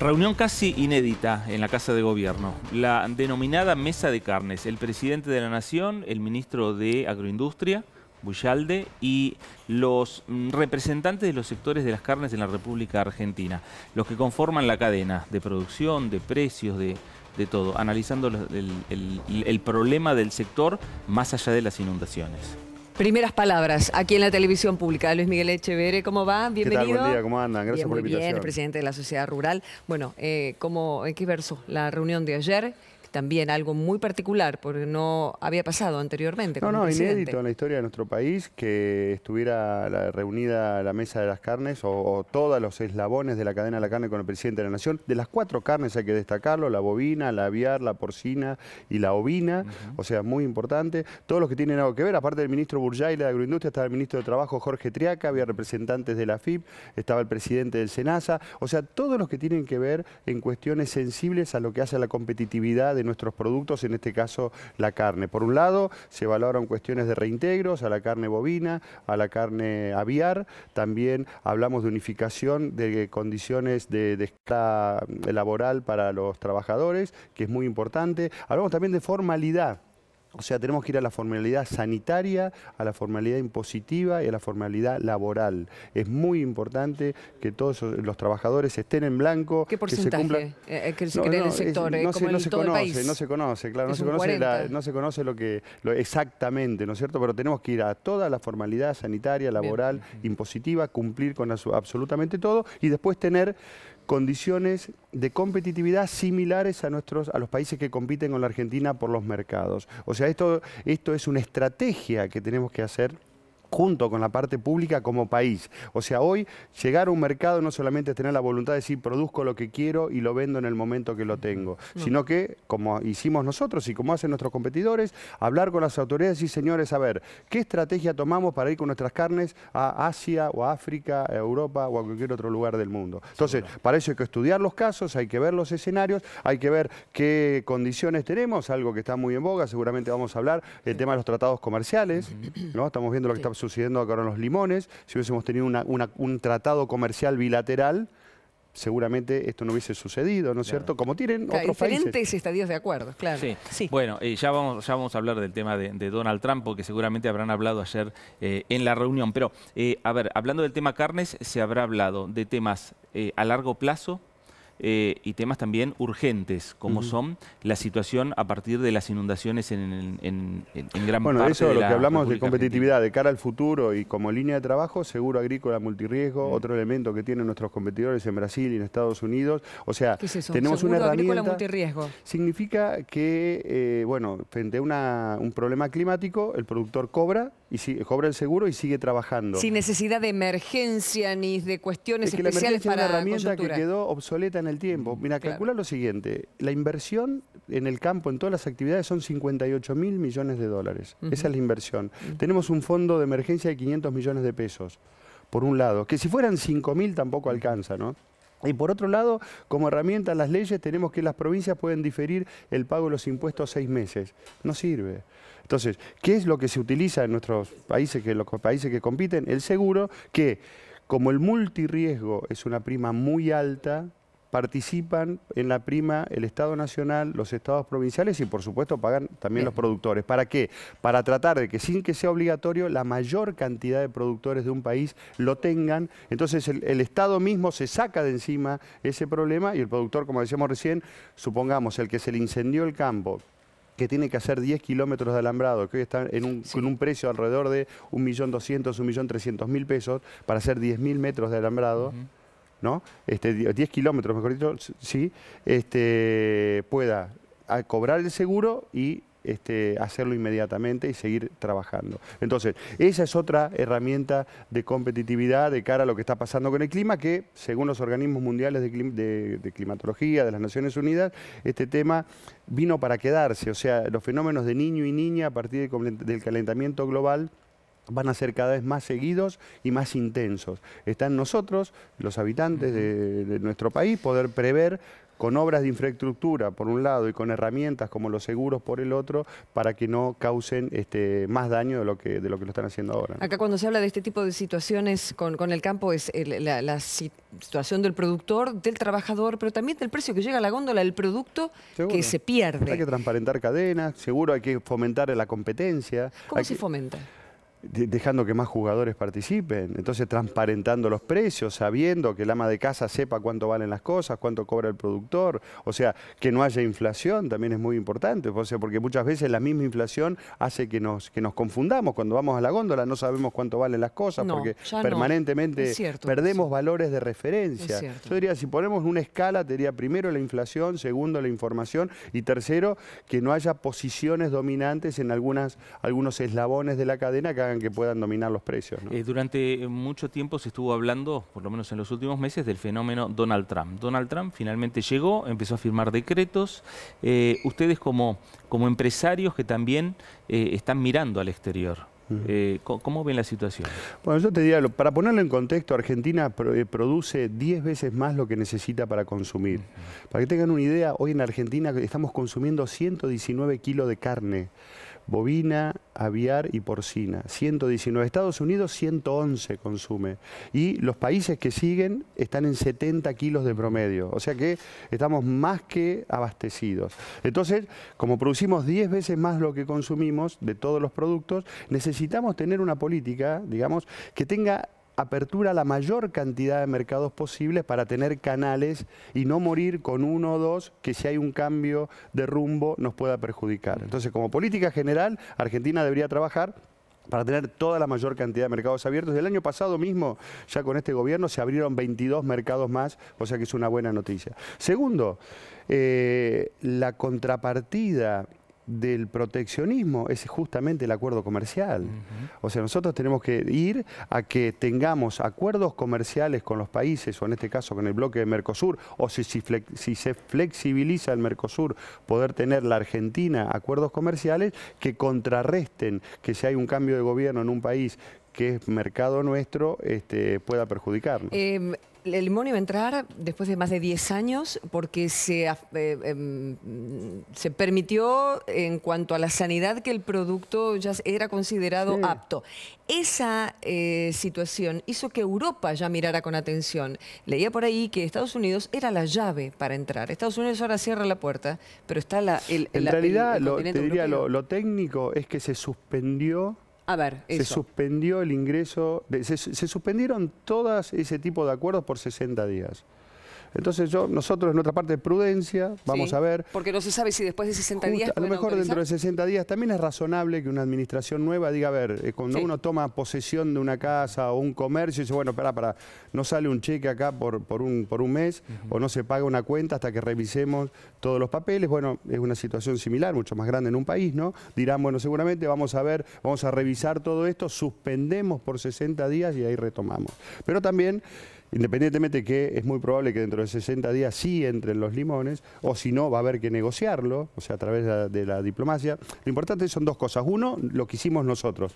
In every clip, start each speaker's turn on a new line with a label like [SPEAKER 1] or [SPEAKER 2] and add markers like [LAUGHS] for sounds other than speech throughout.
[SPEAKER 1] Reunión casi inédita en la Casa de Gobierno. La denominada Mesa de Carnes. El presidente de la Nación, el ministro de Agroindustria, Bullalde, y los mm, representantes de los sectores de las carnes en la República Argentina. Los que conforman la cadena de producción, de precios, de, todo. Analizando el problema del sector más allá de las inundaciones.
[SPEAKER 2] Primeras palabras, aquí en la televisión pública. Luis Miguel Echeverre, ¿cómo va? Bienvenido. ¿Qué tal? Buen día,
[SPEAKER 3] ¿cómo andan? Gracias por la invitación. Bien, presidente
[SPEAKER 2] de la Sociedad Rural. Bueno, eh, ¿cómo, ¿en qué verso la reunión de ayer? también algo muy particular, porque no había pasado anteriormente. No, no, inédito en
[SPEAKER 3] la historia de nuestro país que estuviera reunida la mesa de las carnes o, todos los eslabones de la cadena de la carne con el presidente de la Nación. De las cuatro carnes hay que destacarlo, la bovina, la aviar, la porcina y la ovina, o sea, muy importante. Todos los que tienen algo que ver, aparte del ministro Burjay, la de agroindustria, estaba el ministro de Trabajo Jorge Triaca, había representantes de la FIP, estaba el presidente del SENASA, o sea, todos los que tienen que ver en cuestiones sensibles a lo que hace la competitividad de nuestros productos, en este caso la carne. Por un lado, se valoran cuestiones de reintegros a la carne bovina, a la carne aviar, también hablamos de unificación de condiciones de, de eh, laboral para los trabajadores, que es muy importante. Hablamos también de formalidad o sea, tenemos que ir a la formalidad sanitaria, a la formalidad impositiva y a la formalidad laboral. Es muy importante que todos los trabajadores estén en blanco. ¿Qué porcentaje que se, eh,
[SPEAKER 2] eh, que no, el sector? se, conoce, no se
[SPEAKER 3] conoce, claro, no se conoce, lo que exactamente, ¿no es cierto? Pero tenemos que ir a toda la formalidad sanitaria, laboral, impositiva, cumplir con absolutamente todo y después tener condiciones de competitividad similares a, nuestros, a los países que compiten con la Argentina por los mercados. O sea, esto, esto es una estrategia que tenemos que hacer junto con la parte pública como país. O sea, hoy llegar a un mercado no solamente es tener la voluntad de decir produzco lo que quiero y lo vendo en el momento que lo tengo, sino que, como hicimos nosotros y como hacen nuestros competidores, hablar con las autoridades y señores, a ver, ¿qué estrategia tomamos para ir con nuestras carnes a Asia o a África, a Europa o a cualquier otro lugar del mundo? Entonces, para eso hay que estudiar los casos, hay que ver los escenarios, hay que ver qué condiciones tenemos, algo que está muy en boga, seguramente vamos a hablar, el tema de los tratados comerciales, ¿no? Estamos viendo lo que estamos sucediendo acá con los limones, si hubiésemos tenido una, un tratado comercial bilateral, seguramente esto no hubiese sucedido, ¿no es cierto? Como tienen claro, diferentes
[SPEAKER 2] estadios de acuerdo, claro.
[SPEAKER 3] Sí. Bueno,
[SPEAKER 1] eh, ya, vamos, ya vamos a hablar del tema de, Donald Trump, porque seguramente habrán hablado ayer eh, en la reunión. Pero, eh, a ver, hablando del tema carnes, se habrá hablado de temas a largo plazo, eh, y temas también urgentes, como son la situación a partir de las inundaciones en, en, gran bueno, eso, la... Bueno, eso, lo que hablamos de competitividad
[SPEAKER 3] de cara al futuro y como línea de trabajo, seguro agrícola multirriesgo, otro elemento que tienen nuestros competidores en Brasil y en Estados Unidos. O sea, ¿Qué es tenemos seguro una herramienta... Agrícola,
[SPEAKER 2] multirriesgo.
[SPEAKER 3] Significa que, eh, bueno, frente a un problema climático, el productor cobra y si, cobra el seguro y sigue trabajando. Sin
[SPEAKER 2] necesidad de emergencia ni de cuestiones especiales la para es una herramienta que quedó
[SPEAKER 3] obsoleta en el tiempo. Mira, calcular calcula lo siguiente. La inversión en el campo, en todas las actividades, son 58 mil millones de dólares. Esa es la inversión. Tenemos un fondo de emergencia de 500 millones de pesos, por un lado, que si fueran 5 mil tampoco alcanza, ¿no? Y por otro lado, como herramienta las leyes tenemos que las provincias pueden diferir el pago de los impuestos seis meses. No sirve. Entonces, ¿qué es lo que se utiliza en nuestros países, que los países que compiten? El seguro, que como el multirriesgo es una prima muy alta, participan en la prima el Estado Nacional, los estados provinciales y por supuesto pagan también los productores. ¿Para qué? Para tratar de que sin que sea obligatorio la mayor cantidad de productores de un país lo tengan. Entonces el, Estado mismo se saca de encima ese problema y el productor, como decíamos recién, supongamos el que se le incendió el campo, que tiene que hacer 10 kilómetros de alambrado, que hoy está en un, con un precio alrededor de 1.200.000, 1.300.000 pesos para hacer 10.000 metros de alambrado. ¿no? Este, 10 kilómetros, mejor dicho, sí, este, pueda cobrar el seguro y este, hacerlo inmediatamente y seguir trabajando. Entonces, esa es otra herramienta de competitividad de cara a lo que está pasando con el clima, que según los organismos mundiales de, climatología de las Naciones Unidas, este tema vino para quedarse. O sea, los fenómenos de niño y niña a partir del calentamiento global van a ser cada vez más seguidos y más intensos. Está en nosotros, los habitantes de, nuestro país, poder prever con obras de infraestructura por un lado y con herramientas como los seguros por el otro para que no causen este, más daño de lo que de lo que lo están haciendo ahora.
[SPEAKER 2] Acá cuando se habla de este tipo de situaciones con, el campo es la, situación del productor, del trabajador, pero también del precio que llega a la góndola, el producto que se pierde. Hay que
[SPEAKER 3] transparentar cadenas, seguro hay que fomentar la competencia. ¿Cómo se fomenta? dejando que más jugadores participen, entonces transparentando los precios, sabiendo que el ama de casa sepa cuánto valen las cosas, cuánto cobra el productor, o sea, que no haya inflación también es muy importante, porque muchas veces la misma inflación hace que nos, que nos confundamos, cuando vamos a la góndola no sabemos cuánto valen las cosas, porque permanentemente perdemos valores de referencia. Yo diría, si ponemos una escala, primero la inflación, segundo la información y tercero que no haya posiciones dominantes en algunas, algunos eslabones de la cadena que que puedan dominar los precios. Eh,
[SPEAKER 1] durante mucho tiempo se estuvo hablando, por lo menos en los últimos meses, del fenómeno Donald Trump. Donald Trump finalmente llegó, empezó a firmar decretos. Eh, ustedes como, como empresarios que también eh, están mirando al exterior. ¿Cómo ven la situación?
[SPEAKER 3] Bueno, yo te diría, para ponerlo en contexto, Argentina produce 10 veces más lo que necesita para consumir. Para que tengan una idea, hoy en Argentina estamos consumiendo 119 kilos de carne bovina, aviar y porcina. 119. Estados Unidos 111 consume. Y los países que siguen están en 70 kilos de promedio. O sea que estamos más que abastecidos. Entonces, como producimos 10 veces más lo que consumimos de todos los productos, necesitamos tener una política, digamos, que tenga apertura a la mayor cantidad de mercados posibles para tener canales y no morir con uno o dos que si hay un cambio de rumbo nos pueda perjudicar. Entonces, como política general, Argentina debería trabajar para tener toda la mayor cantidad de mercados abiertos. El año pasado mismo, ya con este gobierno, se abrieron 22 mercados más, o sea que es una buena noticia. Segundo, eh, la contrapartida del proteccionismo es justamente el acuerdo comercial. O sea, nosotros tenemos que ir a que tengamos acuerdos comerciales con los países, o en este caso con el bloque de Mercosur, o si, se flexibiliza el Mercosur, poder tener la Argentina acuerdos comerciales que contrarresten que si hay un cambio de gobierno en un país que es mercado nuestro este, pueda perjudicarnos.
[SPEAKER 2] Em, el limón iba a entrar después de más de 10 años porque se, eh, em, se permitió en cuanto a la sanidad que el producto ya era considerado apto. Esa eh, situación hizo que Europa ya mirara con atención. Leía por ahí que Estados Unidos era la llave para entrar. Estados Unidos ahora cierra la puerta, pero está la... El, en realidad, lo
[SPEAKER 3] técnico es que se suspendió se suspendió el ingreso, se, suspendieron todas ese tipo de acuerdos por 60 días. Entonces yo, nosotros en nuestra parte de prudencia, vamos a ver.
[SPEAKER 2] Porque no se sabe si después de 60 días. A lo mejor dentro de
[SPEAKER 3] 60 días también es razonable que una administración nueva diga, a ver, eh, cuando uno toma posesión de una casa o un comercio, y dice, bueno, para, para, no sale un cheque acá por, por, un, por un mes o no se paga una cuenta hasta que revisemos todos los papeles. Bueno, es una situación similar, mucho más grande en un país, ¿no? Dirán, bueno, seguramente vamos a ver, vamos a revisar todo esto, suspendemos por 60 días y ahí retomamos. Pero también Independientemente que es muy probable que dentro de 60 días sí entren los limones, o si no, va a haber que negociarlo, o sea, a través de la, de la diplomacia. Lo importante son dos cosas. Uno, lo que hicimos nosotros.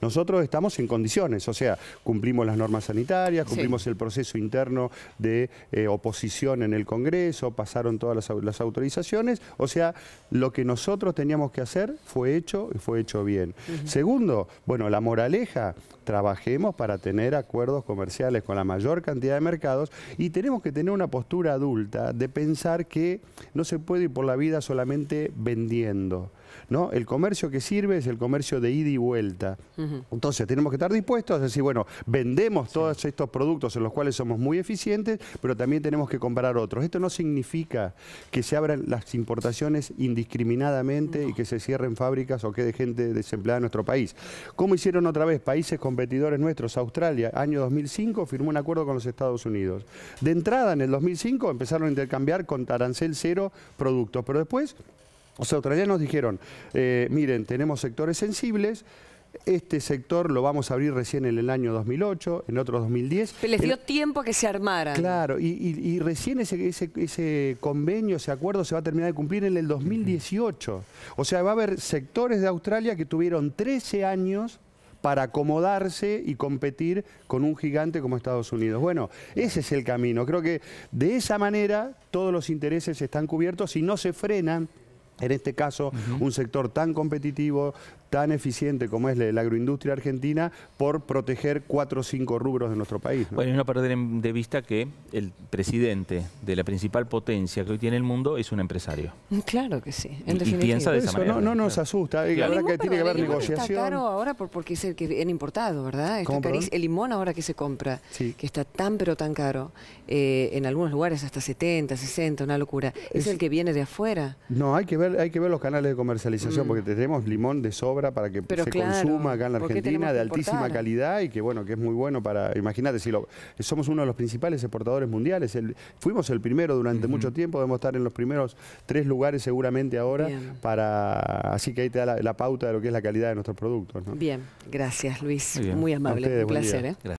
[SPEAKER 3] Nosotros estamos en condiciones, o sea, cumplimos las normas sanitarias, cumplimos el proceso interno de eh, oposición en el Congreso, pasaron todas las, autorizaciones, o sea, lo que nosotros teníamos que hacer fue hecho y fue hecho bien. Segundo, bueno, la moraleja, trabajemos para tener acuerdos comerciales con la mayor cantidad de mercados y tenemos que tener una postura adulta de pensar que no se puede ir por la vida solamente vendiendo. El comercio que sirve es el comercio de ida y vuelta. Entonces tenemos que estar dispuestos a decir, bueno, vendemos todos estos productos en los cuales somos muy eficientes, pero también tenemos que comprar otros. Esto no significa que se abran las importaciones indiscriminadamente y que se cierren fábricas o quede gente desempleada en nuestro país. Como hicieron otra vez países competidores nuestros? Australia, año 2005, firmó un acuerdo con los Estados Unidos. De entrada, en el 2005, empezaron a intercambiar con tarancel cero productos, pero después o sea, australianos dijeron, eh, miren, tenemos sectores sensibles, este sector lo vamos a abrir recién en el año 2008, en otro 2010. Pero les dio
[SPEAKER 2] tiempo a que se armaran.
[SPEAKER 3] Claro, y, recién ese, ese, convenio, ese acuerdo se va a terminar de cumplir en el 2018. O sea, va a haber sectores de Australia que tuvieron 13 años para acomodarse y competir con un gigante como Estados Unidos. Bueno, ese es el camino. Creo que de esa manera todos los intereses están cubiertos y no se frenan en este caso, un sector tan competitivo, tan eficiente como es la, agroindustria argentina por proteger cuatro o cinco rubros de nuestro país. Bueno,
[SPEAKER 1] y no perder de vista que el presidente de la principal potencia que hoy tiene el mundo es un empresario.
[SPEAKER 3] [LAUGHS] Claro que sí. En y, piensa de esa manera. No, nos asusta. la verdad que tiene que haber negociación. Está caro
[SPEAKER 2] ahora porque es el que viene importado, ¿verdad? Este el limón ahora que se compra, que está tan pero tan caro, eh, en algunos lugares hasta 70, 60, una locura. Es, el que viene de afuera.
[SPEAKER 3] No, hay que ver, hay que ver los canales de comercialización mm. porque tenemos limón de sobra para que se consuma acá en la Argentina de altísima calidad y que bueno, que es muy bueno para, imagínate, si lo, somos uno de los principales exportadores mundiales, fuimos el primero durante mucho tiempo, debemos estar en los primeros tres lugares seguramente ahora, para así que ahí te da la, pauta de lo que es la calidad de nuestros productos. Bien,
[SPEAKER 2] gracias Luis, muy, amable, un placer. ¿eh?